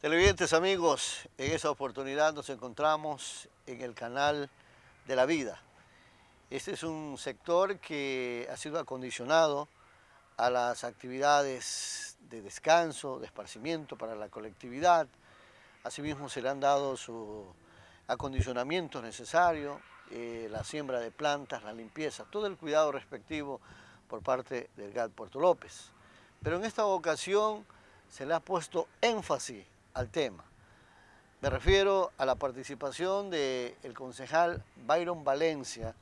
Televidentes amigos, en esta oportunidad nos encontramos en el canal de la vida. Este es un sector que ha sido acondicionado a las actividades de descanso, de esparcimiento para la colectividad. Asimismo se le han dado su acondicionamiento necesario, eh, la siembra de plantas, la limpieza, todo el cuidado respectivo por parte del GAD Puerto López. Pero en esta ocasión se le ha puesto énfasis al tema. Me refiero a la participación del el concejal Byron Valencia.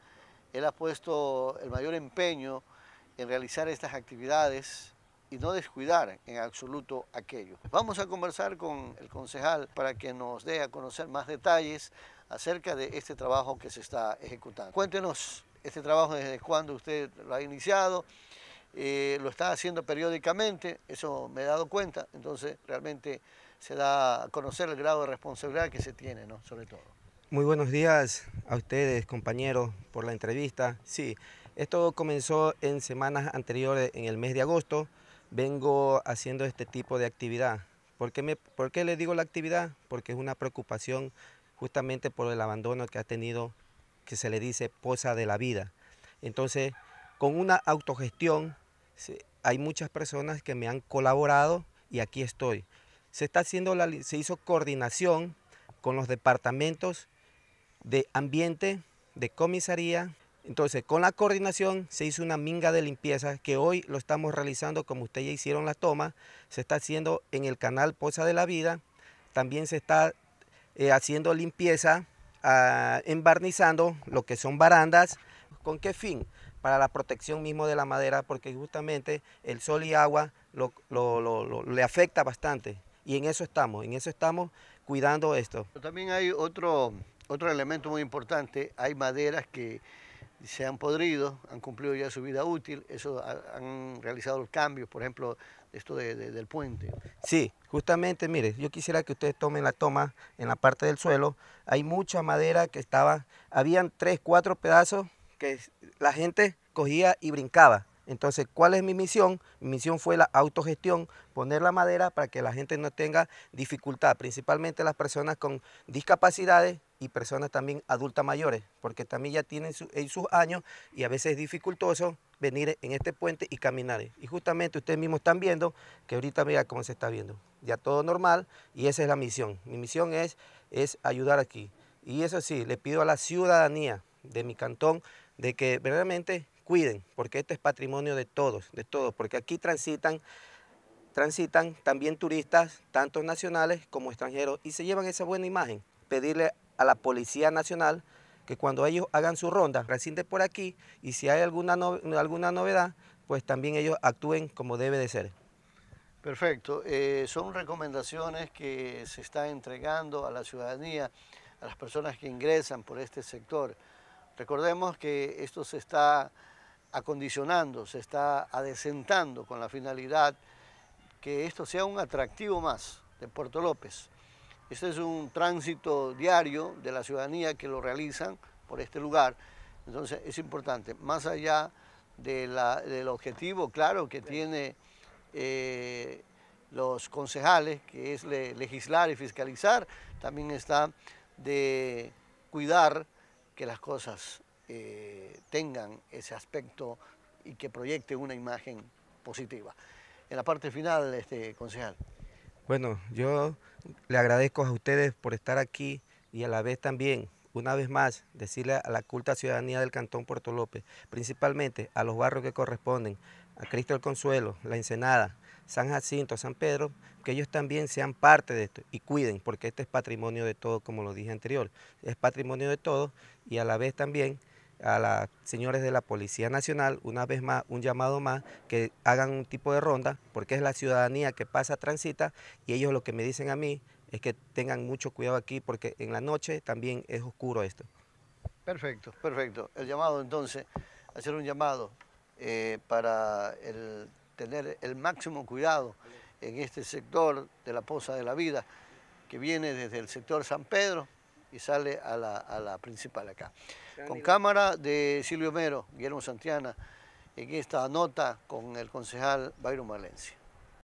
Él ha puesto el mayor empeño en realizar estas actividades y no descuidar en absoluto aquello. Vamos a conversar con el concejal para que nos dé a conocer más detalles acerca de este trabajo que se está ejecutando. Cuéntenos este trabajo desde cuándo usted lo ha iniciado, eh, lo está haciendo periódicamente, eso me he dado cuenta, entonces realmente se da a conocer el grado de responsabilidad que se tiene, ¿no? Sobre todo. Muy buenos días a ustedes, compañeros, por la entrevista. Sí, esto comenzó en semanas anteriores, en el mes de agosto, vengo haciendo este tipo de actividad. ¿Por qué, me, ¿Por qué le digo la actividad? Porque es una preocupación justamente por el abandono que ha tenido, que se le dice posa de la vida. Entonces, con una autogestión, hay muchas personas que me han colaborado y aquí estoy se, está haciendo se hizo coordinación con los departamentos de ambiente, de comisaría. Entonces, con la coordinación se hizo una minga de limpieza que hoy lo estamos realizando, como ustedes ya hicieron la toma, se está haciendo en el canal Poza de la Vida, también se está eh, haciendo limpieza, ah, embarnizando lo que son barandas. ¿Con qué fin? Para la protección mismo de la madera, porque justamente el sol y agua lo, le afecta bastante y en eso estamos, en eso estamos cuidando esto. También hay otro, otro elemento muy importante, hay maderas que se han podrido, han cumplido ya su vida útil, eso han realizado los cambios, por ejemplo, esto del puente. Sí, justamente, mire, yo quisiera que ustedes tomen la toma en la parte del suelo, hay mucha madera que estaba, habían tres, cuatro pedazos que la gente cogía y brincaba entonces, ¿cuál es mi misión? Mi misión fue la autogestión, poner la madera para que la gente no tenga dificultad, principalmente las personas con discapacidades y personas también adultas mayores, porque también ya tienen sus años y a veces es dificultoso venir en este puente y caminar. Y justamente ustedes mismos están viendo que ahorita mira cómo se está viendo. Ya todo normal y esa es la misión. Mi misión es, es ayudar aquí. Y eso sí, le pido a la ciudadanía de mi cantón de que verdaderamente cuiden, porque este es patrimonio de todos, de todos, porque aquí transitan, transitan también turistas, tanto nacionales como extranjeros, y se llevan esa buena imagen. Pedirle a la Policía Nacional que cuando ellos hagan su ronda, de por aquí y si hay alguna, alguna novedad, pues también ellos actúen como debe de ser. Perfecto. Eh, son recomendaciones que se están entregando a la ciudadanía, a las personas que ingresan por este sector. Recordemos que esto se está acondicionando, se está adesentando con la finalidad que esto sea un atractivo más de Puerto López. Este es un tránsito diario de la ciudadanía que lo realizan por este lugar. Entonces es importante, más allá del objetivo claro que tiene eh, los concejales, que es legislar y fiscalizar, también está de cuidar que las cosas eh, tengan ese aspecto y que proyecten una imagen positiva. En la parte final, este, concejal. Bueno, yo le agradezco a ustedes por estar aquí y a la vez también, una vez más, decirle a la culta ciudadanía del Cantón Puerto López, principalmente a los barrios que corresponden, a Cristo el Consuelo, La Ensenada, San Jacinto, San Pedro, que ellos también sean parte de esto y cuiden, porque este es patrimonio de todos, como lo dije anterior, es patrimonio de todos y a la vez también a las señores de la Policía Nacional, una vez más, un llamado más, que hagan un tipo de ronda, porque es la ciudadanía que pasa, transita, y ellos lo que me dicen a mí es que tengan mucho cuidado aquí, porque en la noche también es oscuro esto. Perfecto, perfecto. El llamado entonces, hacer un llamado eh, para tener el máximo cuidado en este sector de la Poza de la Vida, que viene desde el sector San Pedro y sale a la, principal acá. Con cámara de Silvio Mero, Guillermo Santiana, en esta nota con el concejal Byron Valencia.